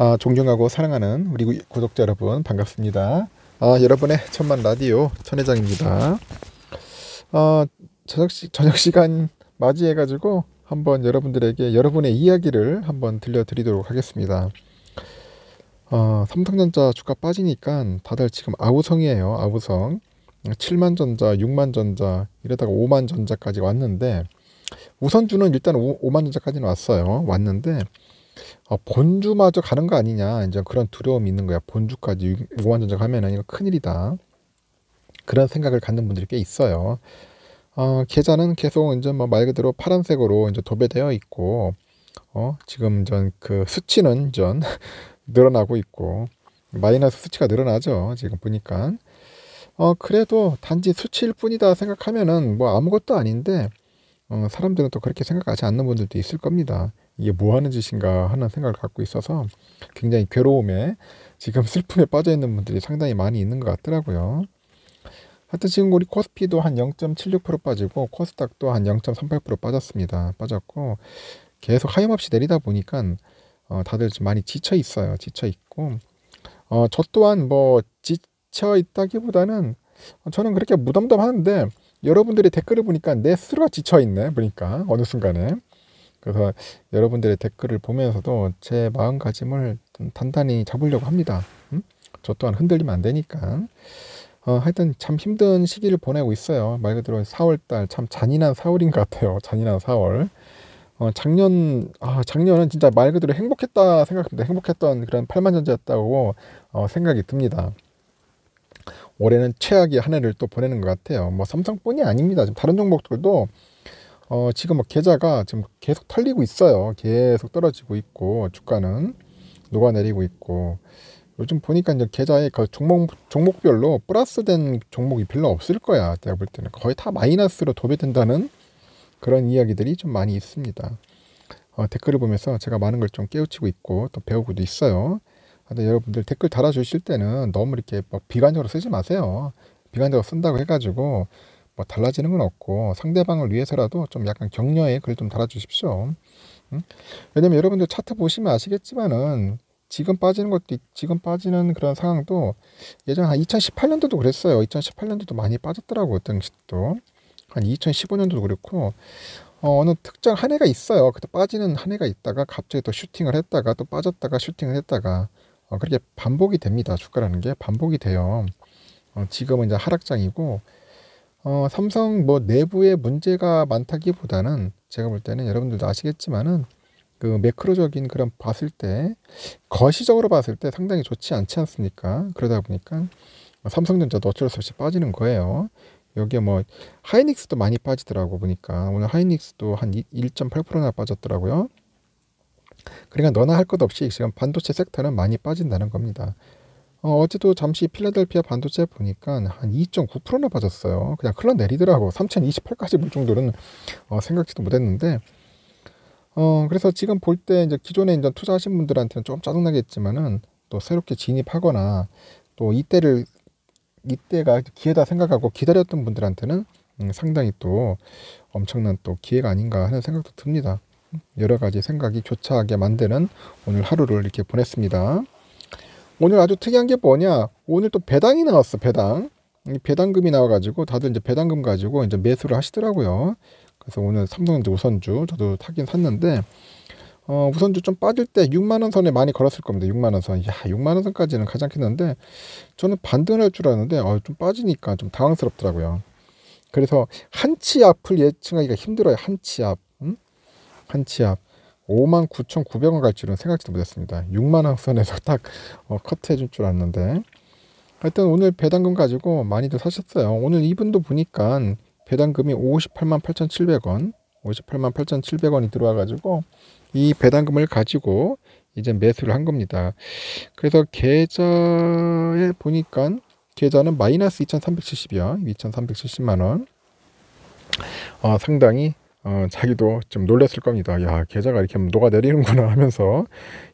아, 존경하고 사랑하는 우리 구독자 여러분 반갑습니다. 아, 여러분의 천만 라디오 천회장입니다. 아, 저녁, 시, 저녁 시간 맞이해가지고 한번 여러분들에게 여러분의 이야기를 한번 들려드리도록 하겠습니다. 어, 삼성전자 주가 빠지니까 다들 지금 아우성이에요. 아우성. 7만전자, 6만전자 이러다가 5만전자까지 왔는데 우선주는 일단 5, 만전자까지는 왔어요. 왔는데 아, 본주마저 가는 거 아니냐 이제 그런 두려움이 있는 거야 본주까지 무한전자 하면은 이거 큰일이다 그런 생각을 갖는 분들이 꽤 있어요 어, 계좌는 계속 이제 뭐말 그대로 파란색으로 이제 도배되어 있고 어, 지금 전 그 수치는 전 늘어나고 있고 마이너스 수치가 늘어나죠 지금 보니까 어, 그래도 단지 수치일 뿐이다 생각하면은 뭐 아무것도 아닌데 어, 사람들은 또 그렇게 생각하지 않는 분들도 있을 겁니다. 이게 뭐 하는 짓인가 하는 생각을 갖고 있어서 굉장히 괴로움에 지금 슬픔에 빠져 있는 분들이 상당히 많이 있는 것 같더라고요. 하여튼 지금 우리 코스피도 한 0.76% 빠지고 코스닥도 한 0.38% 빠졌습니다. 빠졌고 계속 하염없이 내리다 보니까 어, 다들 좀 많이 지쳐 있어요. 지쳐 있고 어, 저 또한 뭐 지쳐 있다기보다는 저는 그렇게 무덤덤하는데 여러분들의 댓글을 보니까 내 스스로가 지쳐 있네 보니까 어느 순간에 그래서 여러분들의 댓글을 보면서도 제 마음가짐을 좀 단단히 잡으려고 합니다. 음? 저 또한 흔들리면 안 되니까. 어, 하여튼 참 힘든 시기를 보내고 있어요. 말 그대로 4월달 참 잔인한 4월인 것 같아요. 잔인한 4월. 어, 작년 아 작년은 진짜 말 그대로 행복했다 생각합니다. 행복했던 그런 팔만전자였다고 어, 생각이 듭니다. 올해는 최악의 한 해를 또 보내는 것 같아요. 뭐 삼성뿐이 아닙니다. 지금 다른 종목들도 어, 지금 막 뭐 계좌가 지금 계속 털리고 있어요. 계속 떨어지고 있고 주가는 녹아내리고 있고 요즘 보니까 이제 계좌에 그 종목 종목별로 플러스된 종목이 별로 없을 거야. 제가 볼 때는 거의 다 마이너스로 도배된다는 그런 이야기들이 좀 많이 있습니다. 어, 댓글을 보면서 제가 많은 걸 좀 깨우치고 있고 또 배우고도 있어요. 근데 여러분들 댓글 달아주실 때는 너무 이렇게 뭐 비관적으로 쓰지 마세요. 비관적으로 쓴다고 해가지고 뭐 달라지는 건 없고 상대방을 위해서라도 좀 약간 격려의 글 좀 달아주십시오. 음? 왜냐면 여러분들 차트 보시면 아시겠지만은 지금 빠지는 것도 지금 빠지는 그런 상황도 예전 한 2018년도도 그랬어요. 2018년도도 많이 빠졌더라고 어떤 식도한 2015년도도 그렇고 어, 어느 특정 한 해가 있어요. 그때 빠지는 한 해가 있다가 갑자기 또 슈팅을 했다가 또 빠졌다가 슈팅을 했다가 어, 그렇게 반복이 됩니다. 주가라는 게 반복이 돼요. 어, 지금은 이제 하락장이고 어, 삼성 뭐 내부에 문제가 많다기보다는 제가 볼 때는 여러분들도 아시겠지만은 그 매크로적인 그런 봤을 때 거시적으로 봤을 때 상당히 좋지 않지 않습니까? 그러다 보니까 뭐 삼성전자도 어쩔 수 없이 빠지는 거예요. 여기에 뭐 하이닉스도 많이 빠지더라고 보니까 오늘 하이닉스도 한 1.8%나 빠졌더라고요. 그러니까 너나 할 것 없이 지금 반도체 섹터는 많이 빠진다는 겁니다. 어, 어제도 잠시 필라델피아 반도체 보니까 한 2.9%나 빠졌어요. 그냥 흘러 내리더라고. 3,028까지 볼 정도는 어, 생각지도 못했는데 어, 그래서 지금 볼 때 이제 기존에 이제 투자하신 분들한테는 조금 짜증나겠지만은 또 새롭게 진입하거나 또 이때를 이때가 기회다 생각하고 기다렸던 분들한테는 음, 상당히 또 엄청난 또 기회가 아닌가 하는 생각도 듭니다. 여러 가지 생각이 교차하게 만드는 오늘 하루를 이렇게 보냈습니다. 오늘 아주 특이한 게 뭐냐? 오늘 또 배당이 나왔어, 배당. 배당금이 나와가지고 다들 이제 배당금 가지고 이제 매수를 하시더라고요. 그래서 오늘 삼성전자 우선주 저도 타긴 샀는데 어, 우선주 좀 빠질 때 6만 원 선에 많이 걸었을 겁니다. 6만 원 선. 야, 6만 원 선까지는 가장 큰데 저는 반등할줄 알았는데 어, 좀 빠지니까 좀 당황스럽더라고요. 그래서 한치 앞을 예측하기가 힘들어요. 한치 앞. 응? 한치 앞. 59,900원 갈 줄은 생각지도 못했습니다. 6만원 선에서 딱 어, 커트해줄 줄 알았는데 하여튼 오늘 배당금 가지고 많이들 사셨어요. 오늘 이분도 보니까 배당금이 58만 8,700원 58만 8,700원이 들어와가지고 이 배당금을 가지고 이제 매수를 한 겁니다. 그래서 계좌에 보니까 계좌는 마이너스 2,370이야. 2,370만 원. 어, 상당히 어, 자기도 좀 놀랐을 겁니다. 야, 계좌가 이렇게 녹아 내리는구나 하면서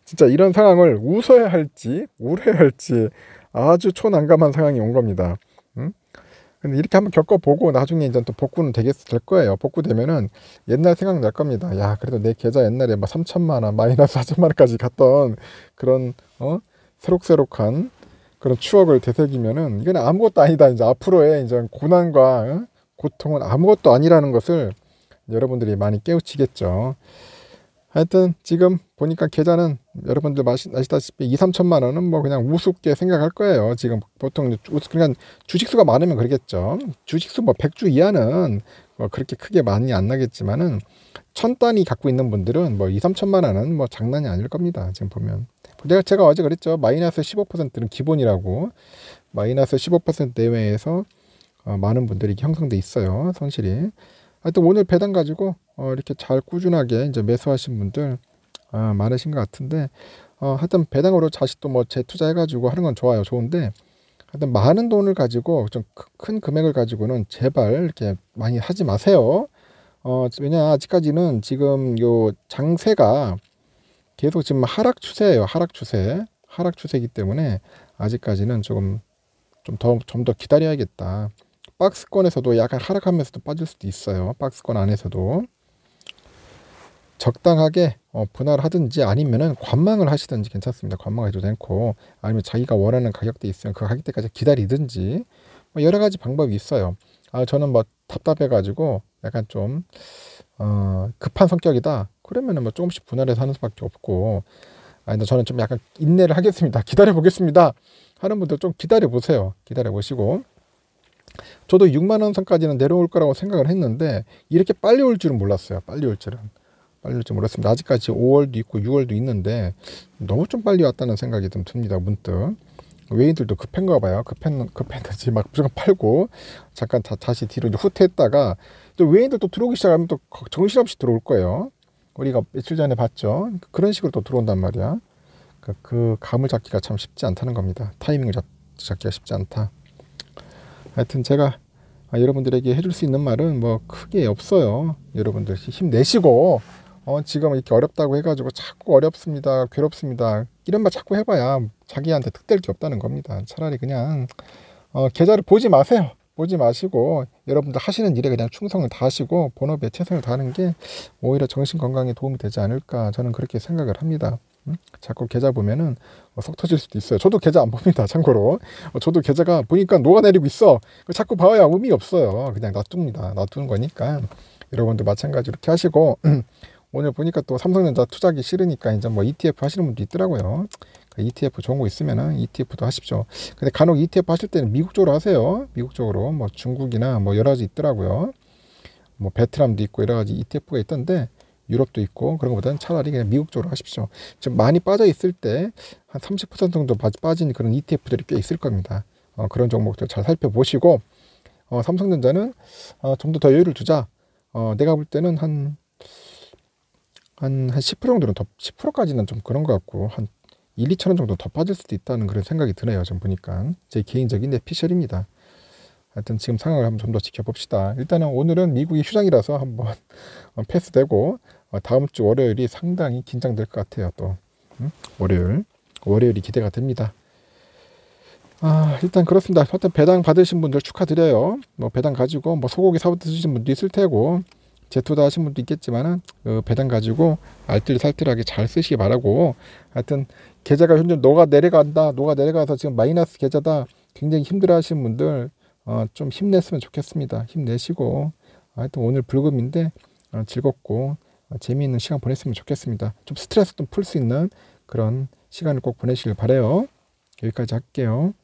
진짜 이런 상황을 웃어야 할지 우려야 할지 아주 초난감한 상황이 온 겁니다. 응? 음? 근데 이렇게 한번 겪어보고 나중에 이제 또 복구는 되겠, 될 거예요. 복구되면은 옛날 생각날 겁니다. 야, 그래도 내 계좌 옛날에 막 3천만 원, 마이너스 4천만 원까지 갔던 그런, 어? 새록새록한 그런 추억을 되새기면은 이건 아무것도 아니다. 이제 앞으로의 이제 고난과 어? 고통은 아무것도 아니라는 것을 여러분들이 많이 깨우치겠죠. 하여튼 지금 보니까 계좌는 여러분들 아시다시피 2, 3천만 원은 뭐 그냥 우습게 생각할 거예요. 지금 보통 우습, 그냥 그러니까 주식수가 많으면 그러겠죠. 주식수 뭐 100주 이하는 뭐 그렇게 크게 많이 안 나겠지만은 천 단위 갖고 있는 분들은 뭐 2, 3천만 원은 뭐 장난이 아닐 겁니다. 지금 보면. 제가, 제가 어제 그랬죠. 마이너스 15%는 기본이라고. 마이너스 15% 내외에서 어, 많은 분들이 형성돼 있어요. 손실이. 하여튼 오늘 배당 가지고 어, 이렇게 잘 꾸준하게 이제 매수하신 분들 아, 많으신 것 같은데 어, 하여튼 배당으로 자식도 뭐 재투자 해가지고 하는 건 좋아요. 좋은데 하여튼 많은 돈을 가지고 좀 큰 금액을 가지고는 제발 이렇게 많이 하지 마세요. 어, 왜냐 아직까지는 지금 요 장세가 계속 지금 하락 추세예요. 하락 추세. 하락 추세이기 때문에 아직까지는 조금 좀 더 좀 더 기다려야겠다. 박스권에서도 약간 하락하면서도 빠질 수도 있어요. 박스권 안에서도. 적당하게 어, 분할하든지 아니면은 관망을 하시든지 괜찮습니다. 관망해도 되고 아니면 자기가 원하는 가격대 있으면 그 가격대까지 기다리든지 뭐 여러 가지 방법이 있어요. 아 저는 뭐 답답해가지고 약간 좀 어, 급한 성격이다. 그러면은 뭐 조금씩 분할해서 하는 수밖에 없고 아니 저는 좀 약간 인내를 하겠습니다. 기다려 보겠습니다. 하는 분들 좀 기다려 보세요. 기다려 보시고 저도 6만 원 선까지는 내려올 거라고 생각을 했는데 이렇게 빨리 올 줄은 몰랐어요. 빨리 올 줄은 빨리 올 줄 몰랐습니다. 아직까지 5월도 있고 6월도 있는데 너무 좀 빨리 왔다는 생각이 좀 듭니다. 문득 외인들도 급한가 봐요. 급했 급했는지 막 무조건 팔고 잠깐 다, 시 뒤로 후퇴했다가 또 외인들 또 들어오기 시작하면 또 정신없이 들어올 거예요. 우리가 며칠 전에 봤죠. 그런 식으로 또 들어온단 말이야. 그, 그 감을 잡기가 참 쉽지 않다는 겁니다. 타이밍을 잡, 잡기가 쉽지 않다. 하여튼 제가 아, 여러분들에게 해줄 수 있는 말은 뭐 크게 없어요. 여러분들 힘내시고 어, 지금 이렇게 어렵다고 해가지고 자꾸 어렵습니다, 괴롭습니다 이런 말 자꾸 해봐야 자기한테 득될 게 없다는 겁니다. 차라리 그냥 어, 계좌를 보지 마세요. 보지 마시고 여러분들 하시는 일에 그냥 충성을 다하시고 본업에 최선을 다하는 게 오히려 정신 건강에 도움이 되지 않을까 저는 그렇게 생각을 합니다. 음? 자꾸 계좌 보면은 뭐 석 터질 수도 있어요. 저도 계좌 안 봅니다. 참고로 어, 저도 계좌가 보니까 녹아내리고 있어. 그 자꾸 봐야 의미 없어요. 그냥 놔둡니다. 놔두는 거니까 여러분도 마찬가지로 이렇게 하시고 오늘 보니까 또 삼성전자 투자기 하 싫으니까 이제 뭐 ETF 하시는 분도 있더라고요. 그 ETF 좋은 거있으면 ETF도 하십시오. 근데 간혹 ETF 하실 때는 미국 쪽으로 하세요. 미국 쪽으로 뭐 중국이나 뭐 여러 가지 있더라고요. 뭐 베트남도 있고 여러 가지 ETF가 있던데 유럽도 있고 그런 것보다는 차라리 그냥 미국 쪽으로 하십시오. 지금 많이 빠져 있을 때한 30% 정도 빠진 그런 ETF들이 꽤 있을 겁니다. 어, 그런 종목들 잘 살펴보시고 어, 삼성전자는 어, 좀더더 여유를 두자. 어, 내가 볼 때는 한 한한 10% 정도는 더 10%까지는 좀 그런 것 같고 한 1, 2천 원 정도 더 빠질 수도 있다는 그런 생각이 드네요. 지금 보니까 제 개인적인 내피셜입니다. 하여튼 지금 상황을 한번 좀 더 지켜봅시다. 일단은 오늘은 미국이 휴장이라서 한번 어, 패스되고 어, 다음 주 월요일이 상당히 긴장될 것 같아요. 또 음? 월요일 월요일이 기대가 됩니다. 아 일단 그렇습니다. 하여튼 배당 받으신 분들 축하드려요. 뭐 배당 가지고 뭐 소고기 사고 드시는 분도 있을 테고 제투다 하신 분도 있겠지만은 그 배당 가지고 알뜰살뜰하게 잘 쓰시기 바라고 하여튼 계좌가 현재 노가 내려간다 노가 내려가서 지금 마이너스 계좌다 굉장히 힘들어 하시는 분들 어, 좀 힘냈으면 좋겠습니다. 힘내시고 하여튼 오늘 불금인데 어, 즐겁고 어, 재미있는 시간 보냈으면 좋겠습니다. 좀 스트레스 좀풀수 있는 그런 시간을 꼭 보내시길 바래요. 여기까지 할게요.